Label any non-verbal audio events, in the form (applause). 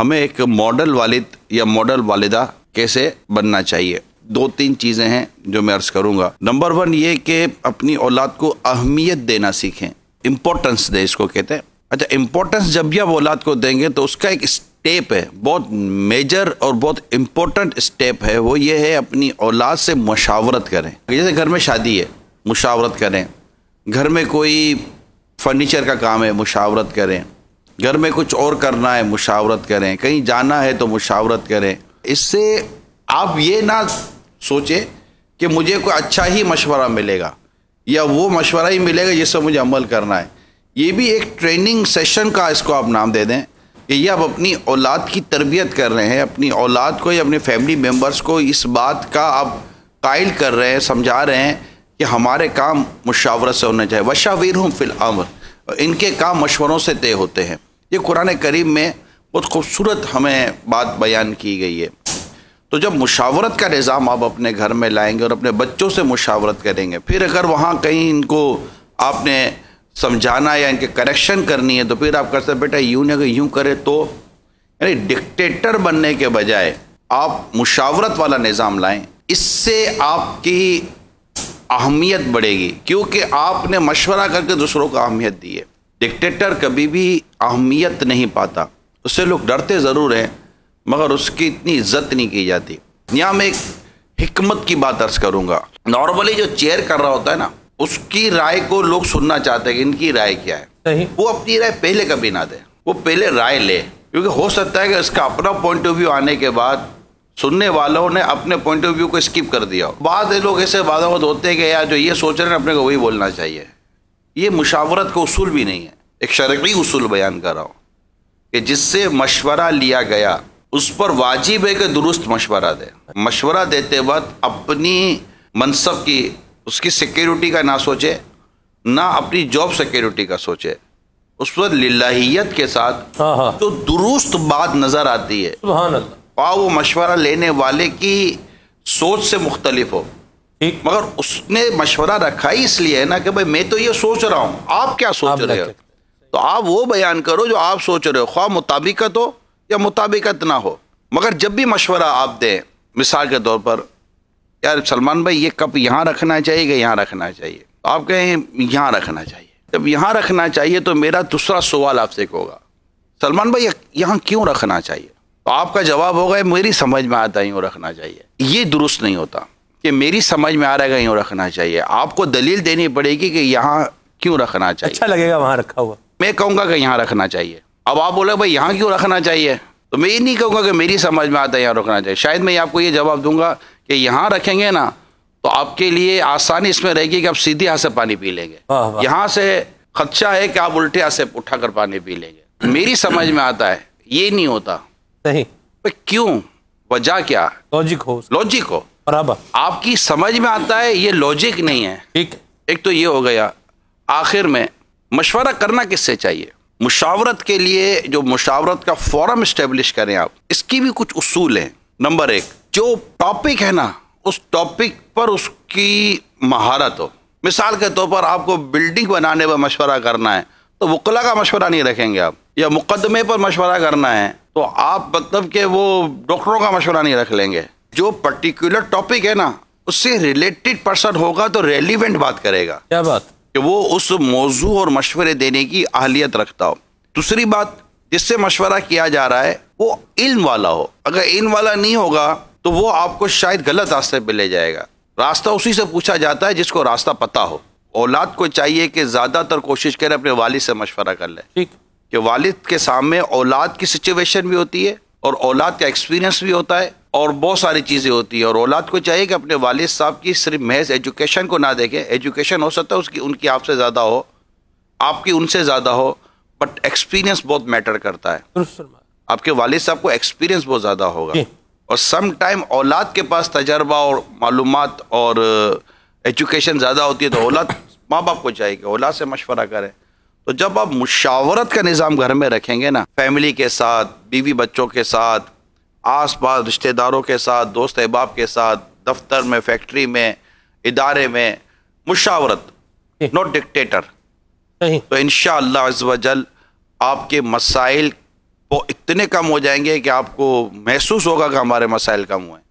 हमें एक मॉडल वालिद या मॉडल वालिदा कैसे बनना चाहिए दो तीन चीज़ें हैं जो मैं अर्ज़ करूँगा नंबर वन ये कि अपनी औलाद को अहमियत देना सीखें इम्पोर्टेंस दें इसको कहते हैं अच्छा इम्पोर्टेंस जब भी आप औलाद को देंगे तो उसका एक स्टेप है बहुत मेजर और बहुत इम्पोर्टेंट स्टेप है वो ये है अपनी औलाद से मशावरत करें जैसे घर में शादी है मुशावरत करें घर में कोई फर्नीचर का काम है मुशावरत करें घर में कुछ और करना है मुशावरत करें कहीं जाना है तो मुशावरत करें इससे आप ये ना सोचें कि मुझे कोई अच्छा ही मशवरा मिलेगा या वो मशवरा ही मिलेगा जिससे मुझे अमल करना है ये भी एक ट्रेनिंग सेशन का इसको आप नाम दे दें कि ये आप अपनी औलाद की तरबियत कर रहे हैं अपनी औलाद को या अपने फैमिली मेम्बर्स को इस बात का आप कायल कर रहे हैं समझा रहे हैं कि हमारे काम मुशावरत से होने चाहिए वशावीर हूँ फिल इनके काम मशवरों से तय होते हैं ये कुरान करीम में बहुत खूबसूरत हमें बात बयान की गई है तो जब मुशावरत का निज़ाम आप अपने घर में लाएंगे और अपने बच्चों से मुशावरत करेंगे फिर अगर वहाँ कहीं इनको आपने समझाना या इनके करेक्शन करनी है तो फिर आप कर सकते बेटा यूँ नहीं अगर यूँ करे तो यानी डिक्टेटर बनने के बजाय आप मुशावरत वाला निज़ाम लाएं इससे आपकी अहमियत बढ़ेगी क्योंकि आपने मशवरा करके दूसरों को अहमियत दी है डिक्टेटर कभी भी अहमियत नहीं पाता उससे लोग डरते ज़रूर हैं मगर उसकी इतनी इज्जत नहीं की जाती यहाँ मैं एक हमत की बात अर्ज करूँगा नॉर्मली जो चेयर कर रहा होता है ना उसकी राय को लोग सुनना चाहते हैं कि इनकी राय क्या है नहीं वो अपनी राय पहले कभी ना दे वो पहले राय ले क्योंकि हो सकता है कि इसका अपना पॉइंट ऑफ व्यू आने के बाद सुनने वालों ने अपने पॉइंट ऑफ व्यू को स्किप कर दिया बाद लोग ऐसे वादा होते हैं कि यार जो ये सोच रहे हैं अपने को वही बोलना चाहिए ये मुशावरत का उसूल भी नहीं है एक शर्की उसूल बयान कर रहा हूँ कि जिससे मशवरा लिया गया उस पर वाजिब है कि दुरुस्त मशवरा दे मशवरा देते वक्त अपनी मनसब की उसकी सिक्योरिटी का ना सोचे ना अपनी जॉब सिक्योरिटी का सोचे उस पर लियत के साथ हाँ, हाँ। जो तो दुरुस्त बात नज़र आती है वो मशवरा लेने वाले की सोच से मुख्तलिफ हो ठीक मगर उसने मशवरा रखा ही इसलिए है ना कि भाई मैं तो ये सोच रहा हूँ आप क्या सोच रहे हो तो आप वो बयान करो जो आप सोच रहे हो ख्वा मुताबिकत हो या मुताबिकत ना हो मगर जब भी मशवरा आप दें मिसाल के तौर पर यार सलमान भाई ये कप यहाँ रखना चाहिए कि यहाँ रखना चाहिए तो आप कहें यहाँ रखना चाहिए जब यहाँ रखना चाहिए तो मेरा दूसरा सवाल आपसे होगा सलमान भाई यहाँ क्यों रखना चाहिए तो आपका जवाब होगा मेरी समझ में आता है यूँ रखना चाहिए ये दुरुस्त नहीं होता कि मेरी समझ में आ रहा है यूँ रखना चाहिए आपको दलील देनी पड़ेगी कि यहाँ क्यों रखना चाहिए अच्छा लगेगा वहाँ रखा हुआ मैं कहूँगा कि यहाँ रखना चाहिए अब आप बोले भाई यहाँ क्यों रखना चाहिए तो मैं ये नहीं कहूँगा कि मेरी समझ में आता है यहाँ रखना चाहिए शायद मैं आपको ये जवाब दूंगा कि यहाँ रखेंगे ना तो आपके लिए आसानी इसमें रहेगी कि आप सीधे हाथ से पानी पी लेंगे यहाँ से खदशा है कि आप उल्टे हाथ से उठा कर पानी पी लेंगे मेरी समझ में आता है ये नहीं होता नहीं क्यों वजह क्या लॉजिक हो लॉजिक हो बराबर आपकी समझ में आता है ये लॉजिक नहीं है ठीक एक तो ये हो गया आखिर में मशवरा करना किससे चाहिए मुशावरत के लिए जो मुशावरत का फॉरम इस्टेब्लिश करें आप इसकी भी कुछ उसूल हैं नंबर एक जो टॉपिक है ना उस टॉपिक पर उसकी महारत हो मिसाल के तौर पर आपको बिल्डिंग बनाने पर मशवरा करना है तो वकला का मशवरा नहीं रखेंगे आप या मुकदमे पर मशवरा करना है तो आप मतलब के वो डॉक्टरों का मशवरा नहीं रख लेंगे जो पर्टिकुलर टॉपिक है ना उससे रिलेटेड पर्सन होगा तो रेलिवेंट बात करेगा क्या बात कि वो उस मौजू और मशवरे देने की अहलियत रखता हो दूसरी बात जिससे मशवरा किया जा रहा है वो इल्म वाला हो अगर इल्म वाला नहीं होगा तो वो आपको शायद गलत रास्ते पर ले जाएगा रास्ता उसी से पूछा जाता है जिसको रास्ता पता हो औलाद को चाहिए कि ज़्यादातर कोशिश करें अपने वालिद से मशवरा कर ले ठीक कि वालिद के सामने औलाद की सिचुएशन भी होती है और औलाद का एक्सपीरियंस भी होता है और बहुत सारी चीज़ें होती हैं और औलाद को चाहिए कि अपने वालिद साहब की सिर्फ महज एजुकेशन को ना देखें एजुकेशन हो सकता है उसकी उनकी आपसे ज़्यादा हो आपकी उनसे ज़्यादा हो बट एक्सपीरियंस बहुत मैटर करता है आपके वालिद साहब को एक्सपीरियंस बहुत ज़्यादा होगा और सम टाइम औलाद के पास तजर्बा और मालूम और एजुकेशन uh, ज़्यादा होती है तो औलाद (coughs) माँ बाप को चाहिए कि औलाद से मशवरा करें तो जब आप मुशावरत का निज़ाम घर में रखेंगे ना फैमिली के साथ बीवी बच्चों के साथ आस पास रिश्तेदारों के साथ दोस्त अहबाब के साथ दफ्तर में फैक्ट्री में इदारे में मुशावरत नॉट डिक्टेटर तो इन शजल आपके मसाइल वो इतने कम हो जाएंगे कि आपको महसूस होगा कि हमारे मसाइल कम हुए